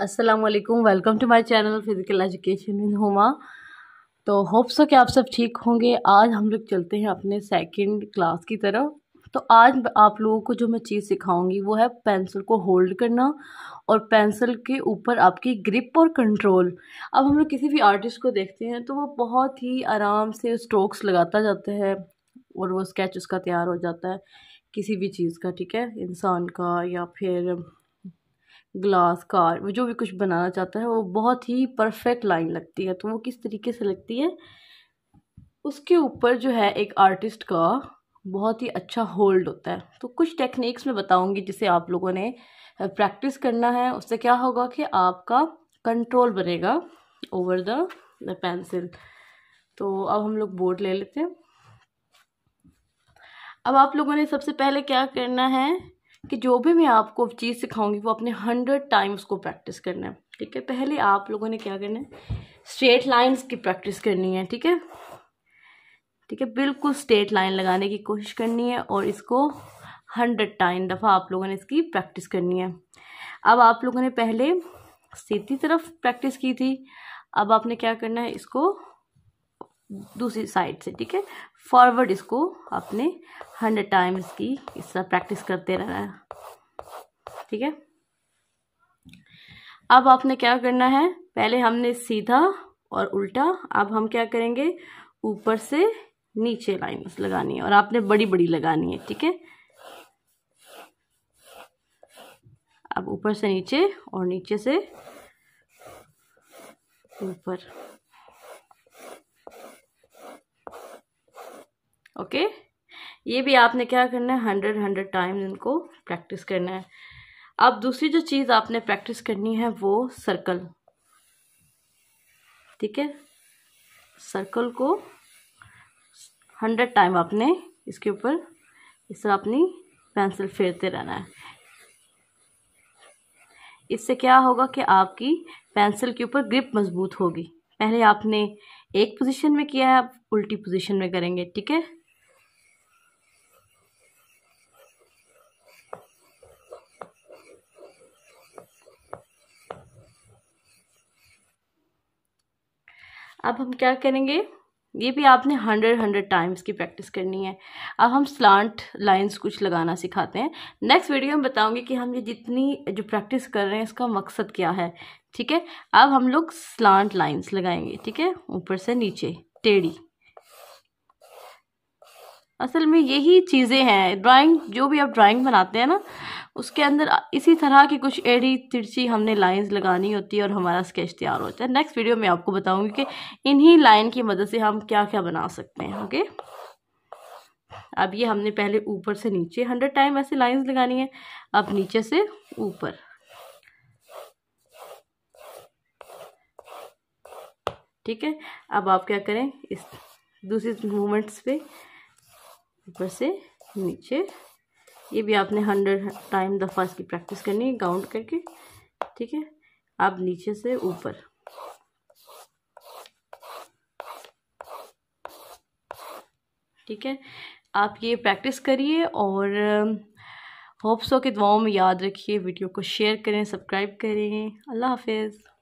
असलकुम welcome to my channel physical education in Huma तो hope सो कि आप सब ठीक होंगे आज हम लोग चलते हैं अपने सेकेंड क्लास की तरफ तो आज आप लोगों को जो मैं चीज़ सिखाऊंगी वो है पेंसिल को होल्ड करना और पेंसिल के ऊपर आपकी ग्रिप और कंट्रोल अब हम लोग किसी भी आर्टिस्ट को देखते हैं तो वो बहुत ही आराम से स्ट्रोक्स लगाता जाता है और वो स्केच उसका तैयार हो जाता है किसी भी चीज़ का ठीक है इंसान का या फिर ग्लास कार जो भी कुछ बनाना चाहता है वो बहुत ही परफेक्ट लाइन लगती है तो वो किस तरीके से लगती है उसके ऊपर जो है एक आर्टिस्ट का बहुत ही अच्छा होल्ड होता है तो कुछ टेक्निक्स मैं बताऊंगी जिसे आप लोगों ने प्रैक्टिस करना है उससे क्या होगा कि आपका कंट्रोल बनेगा ओवर द पेंसिल तो अब हम लोग बोर्ड ले लेते हैं अब आप लोगों ने सबसे पहले क्या करना है कि जो भी मैं आपको चीज़ सिखाऊंगी वो अपने हंड्रेड टाइम उसको प्रैक्टिस करना है ठीक है पहले आप लोगों ने क्या करना है स्ट्रेट लाइंस की प्रैक्टिस करनी है ठीक है ठीक है बिल्कुल स्ट्रेट लाइन लगाने की कोशिश करनी है और इसको हंड्रेड टाइम दफ़ा आप लोगों ने इसकी प्रैक्टिस करनी है अब आप लोगों ने पहले सीधी तरफ प्रैक्टिस की थी अब आपने क्या करना है इसको दूसरी साइड से ठीक है फॉरवर्ड इसको आपने हंड्रेड टाइम्स की इस तरह प्रैक्टिस करते रहना है ठीक है अब आपने क्या करना है पहले हमने सीधा और उल्टा अब हम क्या करेंगे ऊपर से नीचे लाइन्स लगानी है और आपने बड़ी बड़ी लगानी है ठीक है अब ऊपर से नीचे और नीचे से ऊपर ओके ये भी आपने क्या करना है हंड्रेड हंड्रेड टाइम इनको प्रैक्टिस करना है अब दूसरी जो चीज़ आपने प्रैक्टिस करनी है वो सर्कल ठीक है सर्कल को हंड्रेड टाइम आपने इसके ऊपर इस तरह अपनी पेंसिल फेरते रहना है इससे क्या होगा कि आपकी पेंसिल के ऊपर ग्रिप मजबूत होगी पहले आपने एक पोजीशन में किया है आप उल्टी पोजीशन में करेंगे ठीक है अब हम क्या करेंगे ये भी आपने हंड्रेड हंड्रेड टाइम्स की प्रैक्टिस करनी है अब हम स्लांट लाइंस कुछ लगाना सिखाते हैं नेक्स्ट वीडियो में बताऊंगी कि हम ये जितनी जो प्रैक्टिस कर रहे हैं इसका मकसद क्या है ठीक है अब हम लोग स्लांट लाइंस लगाएंगे ठीक है ऊपर से नीचे टेढ़ी असल में यही चीज़ें हैं ड्राइंग जो भी आप ड्राइंग बनाते हैं ना उसके अंदर इसी तरह की कुछ एड़ी तिरछी हमने लाइंस लगानी होती है और हमारा स्केच तैयार होता है नेक्स्ट वीडियो में आपको बताऊंगी कि इन्हीं लाइन की मदद से हम क्या क्या बना सकते हैं ओके अब ये हमने पहले ऊपर से नीचे हंड्रेड टाइम ऐसे लाइंस लगानी है अब नीचे से ऊपर ठीक है अब आप क्या करें इस दूसरी मूवमेंट्स पे ऊपर से नीचे ये भी आपने हंड्रेड टाइम दफ़ा इसकी प्रैक्टिस करनी है काउंट करके ठीक है अब नीचे से ऊपर ठीक है आप ये प्रैक्टिस करिए और होप्स um, हो कि दुआओं में याद रखिए वीडियो को शेयर करें सब्सक्राइब करें अल्लाह हाफिज़